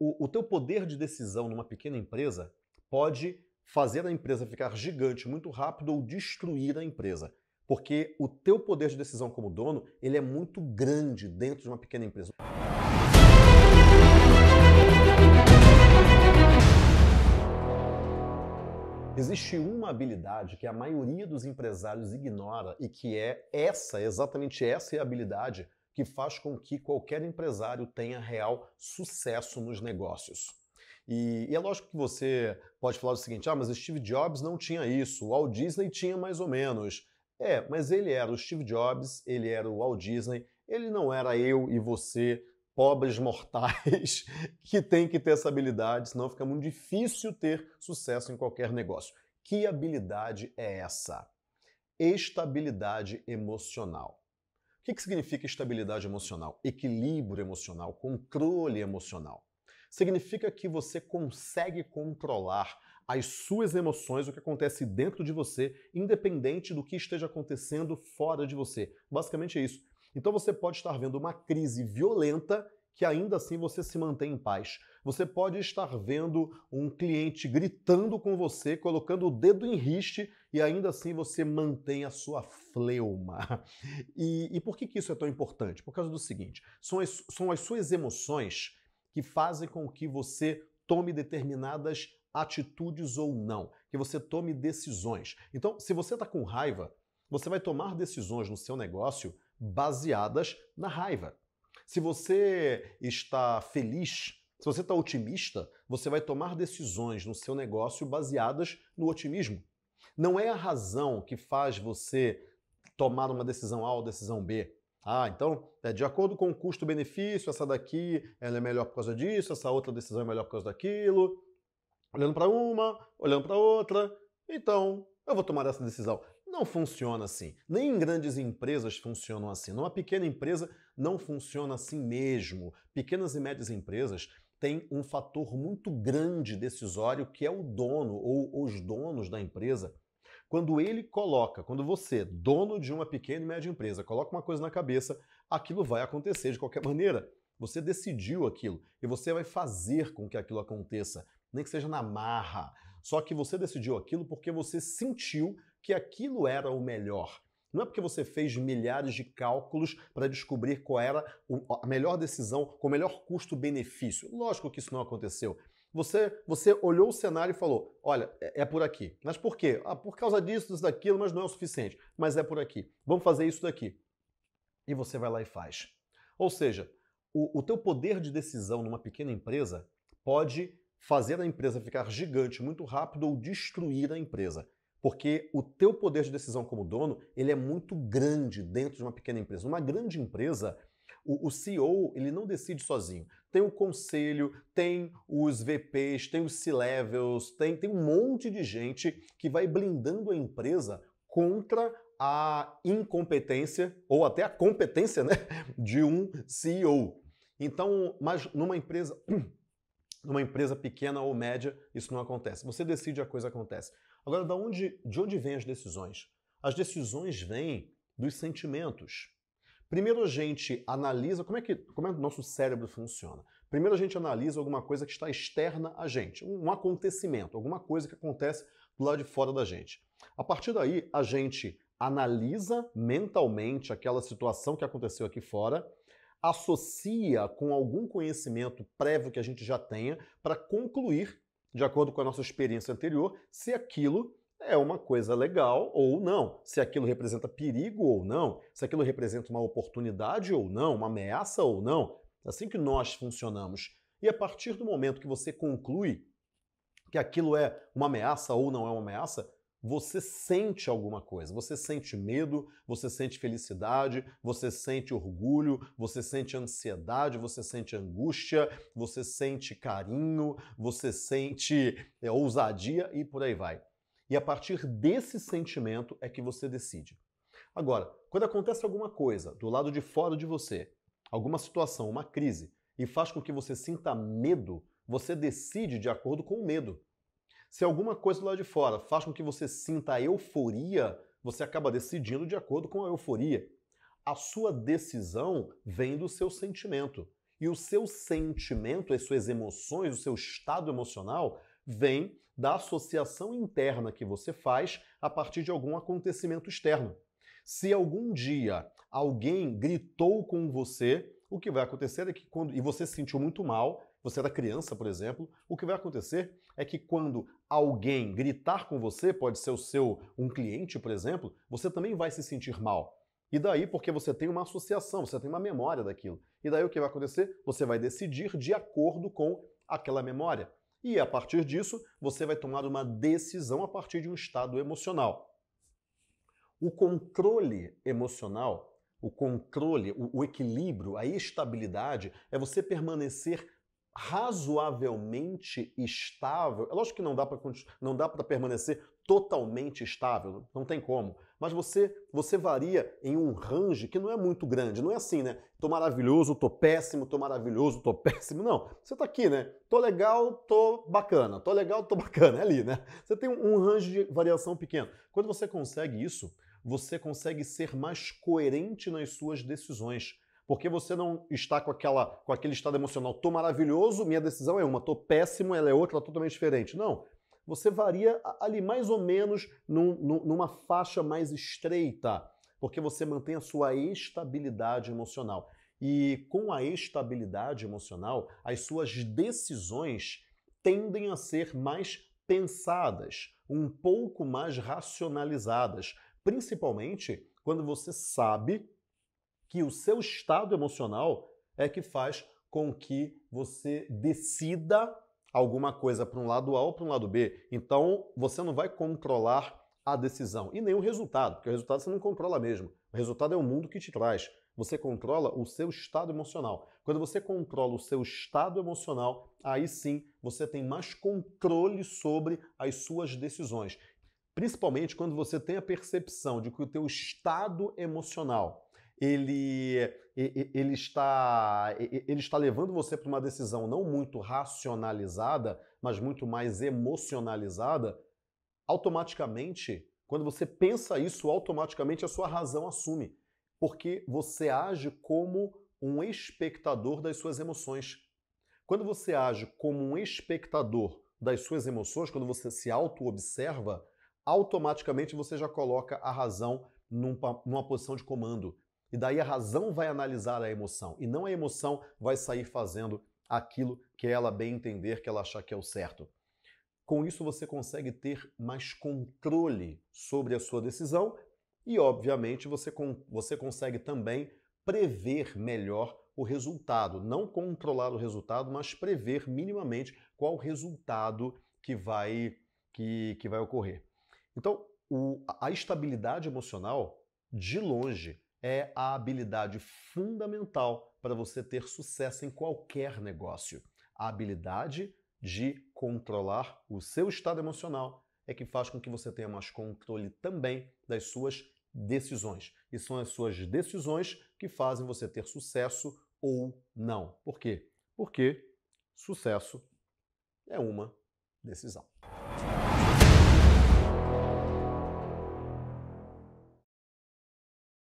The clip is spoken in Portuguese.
o, o teu poder de decisão numa pequena empresa pode fazer a empresa ficar gigante muito rápido ou destruir a empresa. Porque o teu poder de decisão como dono, ele é muito grande dentro de uma pequena empresa. Existe uma habilidade que a maioria dos empresários ignora e que é essa, exatamente essa é a habilidade que faz com que qualquer empresário tenha real sucesso nos negócios. E, e, é lógico que você pode falar o seguinte: ah, mas Steve Jobs não tinha isso, o Walt Disney tinha mais ou menos. É, mas ele era o Steve Jobs, ele era o Walt Disney, ele não era eu e você, pobres mortais, que tem que ter essa habilidade, senão fica muito difícil ter sucesso em qualquer negócio. Que habilidade é essa? Estabilidade emocional. O que significa estabilidade emocional? Equilíbrio emocional, controle emocional. Significa que você consegue controlar as suas emoções, o que acontece dentro de você, independente do que esteja acontecendo fora de você. Basicamente é isso. Então você pode estar vendo uma crise violenta que ainda assim você se mantém em paz. Você pode estar vendo um cliente gritando com você, colocando o dedo em riste e ainda assim você mantém a sua fleuma. E, e por que, que isso é tão importante? Por causa do seguinte: são as, são as suas emoções que fazem com que você tome determinadas atitudes ou não, que você tome decisões. Então, se você está com raiva, você vai tomar decisões no seu negócio baseadas na raiva. Se você está feliz, se você está otimista, você vai tomar decisões no seu negócio baseadas no otimismo. Não é a razão que faz você tomar uma decisão A ou decisão B. Ah, então, é de acordo com o custo-benefício, essa daqui ela é melhor por causa disso, essa outra decisão é melhor por causa daquilo. Olhando para uma, olhando para outra, então eu vou tomar essa decisão. Não funciona assim. Nem grandes empresas funcionam assim. Numa pequena empresa não funciona assim mesmo. Pequenas e médias empresas têm um fator muito grande decisório que é o dono ou os donos da empresa quando ele coloca, quando você, dono de uma pequena e média empresa, coloca uma coisa na cabeça, aquilo vai acontecer de qualquer maneira. Você decidiu aquilo e você vai fazer com que aquilo aconteça, nem que seja na marra. Só que você decidiu aquilo porque você sentiu que aquilo era o melhor. Não é porque você fez milhares de cálculos para descobrir qual era a melhor decisão, com o melhor custo-benefício. Lógico que isso não aconteceu. Você, você olhou o cenário e falou: olha, é, é por aqui. Mas por quê? Ah, por causa disso, disso, daquilo, mas não é o suficiente. Mas é por aqui. Vamos fazer isso daqui. E você vai lá e faz. Ou seja, o, o teu poder de decisão numa pequena empresa pode fazer a empresa ficar gigante muito rápido ou destruir a empresa. Porque o teu poder de decisão como dono, ele é muito grande dentro de uma pequena empresa. Uma grande empresa, o, o CEO ele não decide sozinho. Tem o conselho, tem os VPs, tem os C-levels, tem, tem um monte de gente que vai blindando a empresa contra a incompetência ou até a competência né, de um CEO. Então, mas numa empresa, numa empresa pequena ou média, isso não acontece. Você decide, a coisa acontece. Agora, de onde, de onde vêm as decisões? As decisões vêm dos sentimentos. Primeiro a gente analisa como é que como é que o nosso cérebro funciona. Primeiro a gente analisa alguma coisa que está externa a gente, um acontecimento, alguma coisa que acontece do lado de fora da gente. A partir daí, a gente analisa mentalmente aquela situação que aconteceu aqui fora, associa com algum conhecimento prévio que a gente já tenha para concluir, de acordo com a nossa experiência anterior, se aquilo é uma coisa legal ou não, se aquilo representa perigo ou não, se aquilo representa uma oportunidade ou não, uma ameaça ou não. É assim que nós funcionamos. E a partir do momento que você conclui que aquilo é uma ameaça ou não é uma ameaça, você sente alguma coisa. Você sente medo, você sente felicidade, você sente orgulho, você sente ansiedade, você sente angústia, você sente carinho, você sente é, ousadia e por aí vai. E a partir desse sentimento é que você decide. Agora, quando acontece alguma coisa do lado de fora de você, alguma situação, uma crise, e faz com que você sinta medo, você decide de acordo com o medo. Se alguma coisa do lado de fora faz com que você sinta euforia, você acaba decidindo de acordo com a euforia. A sua decisão vem do seu sentimento. E o seu sentimento, as suas emoções, o seu estado emocional vem da associação interna que você faz a partir de algum acontecimento externo. Se algum dia alguém gritou com você, o que vai acontecer é que quando e você se sentiu muito mal, você era criança, por exemplo, o que vai acontecer é que quando alguém gritar com você, pode ser o seu um cliente, por exemplo, você também vai se sentir mal. E daí, porque você tem uma associação, você tem uma memória daquilo. E daí o que vai acontecer? Você vai decidir de acordo com aquela memória. E a partir disso, você vai tomar uma decisão a partir de um estado emocional. O controle emocional, o controle, o, o equilíbrio, a estabilidade é você permanecer razoavelmente estável. É lógico que não dá para permanecer totalmente estável, não tem como mas você você varia em um range que não é muito grande. Não é assim, né? Tô maravilhoso, tô péssimo, tô maravilhoso, tô péssimo. Não, você tá aqui, né? Tô legal, tô bacana. Tô legal, tô bacana. É ali, né? Você tem um, range de variação pequeno. Quando você consegue isso, você consegue ser mais coerente nas suas decisões porque você não está com, aquela, com aquele estado emocional, tô maravilhoso, minha decisão é uma, tô péssimo, ela é outra, ela é totalmente diferente. Não, você varia ali mais ou menos num, numa faixa mais estreita, porque você mantém a sua estabilidade emocional. E com a estabilidade emocional, as suas decisões tendem a ser mais pensadas, um pouco mais racionalizadas, principalmente quando você sabe que o seu estado emocional é que faz com que você decida alguma coisa para um lado A ou para um lado B. Então, você não vai controlar a decisão e nem o resultado, porque o resultado você não controla mesmo. O resultado é o mundo que te traz. Você controla o seu estado emocional. Quando você controla o seu estado emocional, aí sim você tem mais controle sobre as suas decisões. Principalmente quando você tem a percepção de que o teu estado emocional ele, ele, está, ele está levando você para uma decisão não muito racionalizada, mas muito mais emocionalizada, automaticamente, quando você pensa isso, automaticamente a sua razão assume, porque você age como um espectador das suas emoções. Quando você age como um espectador das suas emoções, quando você se auto-observa, automaticamente você já coloca a razão numa posição de comando. E daí a razão vai analisar a emoção e não a emoção vai sair fazendo aquilo que é ela bem entender, que ela achar que é o certo. Com isso você consegue ter mais controle sobre a sua decisão e, obviamente, você, você consegue também prever melhor o resultado. Não controlar o resultado, mas prever minimamente qual o resultado que vai, que, que vai ocorrer. Então, o, a estabilidade emocional, de longe, é a habilidade fundamental para você ter sucesso em qualquer negócio. A habilidade de controlar o seu estado emocional é que faz com que você tenha mais controle também das suas decisões. E são as suas decisões que fazem você ter sucesso ou não. Por quê? Porque sucesso é uma decisão.